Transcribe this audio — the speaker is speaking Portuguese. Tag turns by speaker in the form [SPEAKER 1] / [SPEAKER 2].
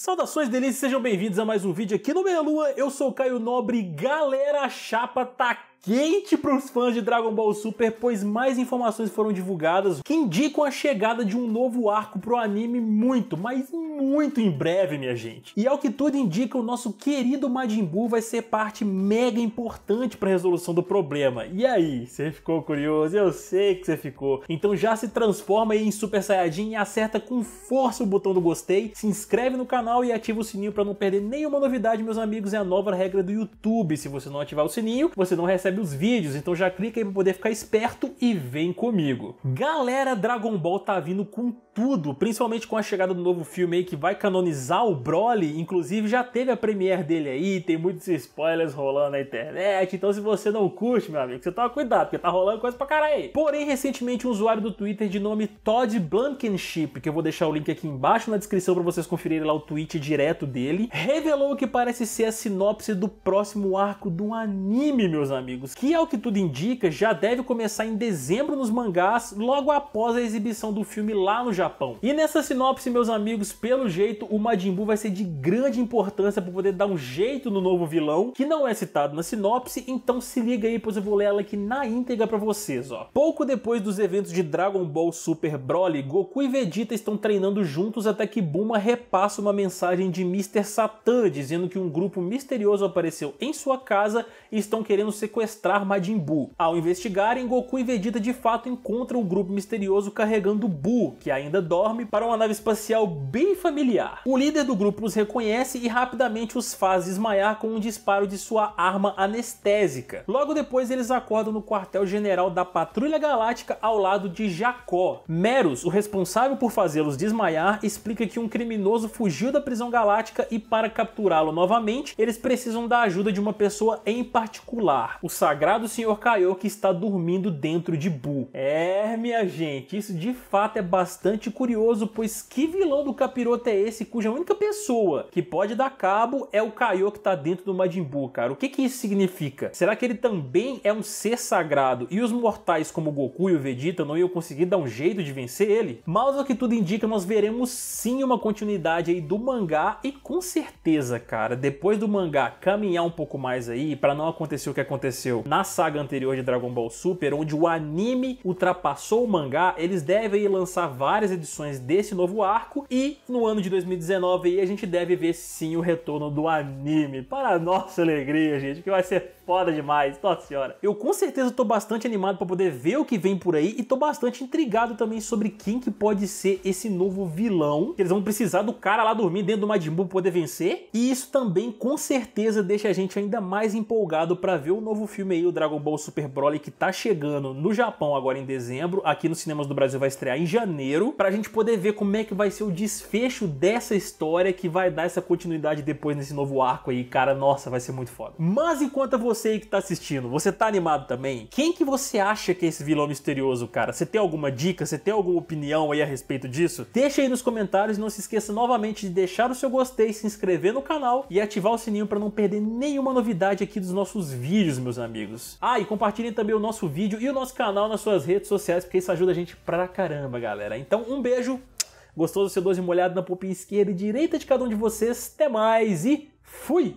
[SPEAKER 1] Saudações delícias, sejam bem-vindos a mais um vídeo aqui no Meia Lua. Eu sou o Caio Nobre, galera, a chapa tá quente para os fãs de Dragon Ball Super, pois mais informações foram divulgadas que indicam a chegada de um novo arco pro anime muito, mas muito em breve, minha gente. E ao que tudo indica, o nosso querido Majin Buu vai ser parte mega importante para a resolução do problema. E aí, você ficou curioso? Eu sei que você ficou. Então já se transforma aí em Super Saiyajin e acerta com força o botão do gostei, se inscreve no canal e ativa o sininho para não perder nenhuma novidade, meus amigos. É a nova regra do YouTube. Se você não ativar o sininho, você não recebe recebe os vídeos, então já clica aí para poder ficar esperto e vem comigo. Galera, Dragon Ball tá vindo com tudo, principalmente com a chegada do novo filme aí que vai canonizar o Broly, inclusive já teve a premiere dele aí, tem muitos spoilers rolando na internet, então se você não curte, meu amigo, você toma cuidado, porque tá rolando coisa pra caralho aí. Porém, recentemente um usuário do Twitter de nome Todd Blankenship, que eu vou deixar o link aqui embaixo na descrição para vocês conferirem lá o tweet direto dele, revelou o que parece ser a sinopse do próximo arco do anime, meus amigos que que ao que tudo indica já deve começar em dezembro nos mangás, logo após a exibição do filme lá no Japão. E nessa sinopse, meus amigos, pelo jeito, o Majin Buu vai ser de grande importância para poder dar um jeito no novo vilão, que não é citado na sinopse, então se liga aí, pois eu vou ler ela aqui na íntegra para vocês, ó. Pouco depois dos eventos de Dragon Ball Super Broly, Goku e Vegeta estão treinando juntos até que Buma repassa uma mensagem de Mr. Satan, dizendo que um grupo misterioso apareceu em sua casa e estão querendo sequestrar adestrar Majin Buu. Ao investigarem, Goku e Vegeta de fato encontram o grupo misterioso carregando Buu, que ainda dorme, para uma nave espacial bem familiar. O líder do grupo os reconhece e rapidamente os faz desmaiar com um disparo de sua arma anestésica. Logo depois, eles acordam no quartel-general da Patrulha Galáctica ao lado de Jacó. Meros, o responsável por fazê-los desmaiar, explica que um criminoso fugiu da prisão galáctica e para capturá-lo novamente, eles precisam da ajuda de uma pessoa em particular sagrado senhor Kaiô está dormindo dentro de Buu. É, minha gente, isso de fato é bastante curioso, pois que vilão do Capiroto é esse cuja única pessoa que pode dar cabo é o Kaiô que está dentro do Majin Buu, cara? O que, que isso significa? Será que ele também é um ser sagrado e os mortais como Goku e o Vegeta não iam conseguir dar um jeito de vencer ele? Mas o que tudo indica, nós veremos sim uma continuidade aí do mangá e com certeza, cara, depois do mangá caminhar um pouco mais aí, para não acontecer o que aconteceu aconteceu na saga anterior de Dragon Ball Super, onde o anime ultrapassou o mangá, eles devem lançar várias edições desse novo arco e no ano de 2019 a gente deve ver sim o retorno do anime. Para nossa alegria, gente, que vai ser foda demais, nossa senhora. Eu com certeza tô bastante animado para poder ver o que vem por aí e tô bastante intrigado também sobre quem que pode ser esse novo vilão. Eles vão precisar do cara lá dormir dentro do Majin Buu poder vencer e isso também com certeza deixa a gente ainda mais empolgado para ver o novo filme filme aí, o Dragon Ball Super Broly, que tá chegando no Japão agora em dezembro, aqui nos cinemas do Brasil vai estrear em janeiro, pra gente poder ver como é que vai ser o desfecho dessa história que vai dar essa continuidade depois nesse novo arco aí, cara, nossa, vai ser muito foda. Mas enquanto você aí que tá assistindo, você tá animado também? Quem que você acha que é esse vilão misterioso, cara? Você tem alguma dica? Você tem alguma opinião aí a respeito disso? Deixa aí nos comentários e não se esqueça novamente de deixar o seu gostei, se inscrever no canal e ativar o sininho para não perder nenhuma novidade aqui dos nossos vídeos, meus amigos amigos. Ah, e compartilhem também o nosso vídeo e o nosso canal nas suas redes sociais, porque isso ajuda a gente pra caramba, galera. Então, um beijo gostoso sedoso e molhado na pupinha esquerda e direita de cada um de vocês. Até mais e fui!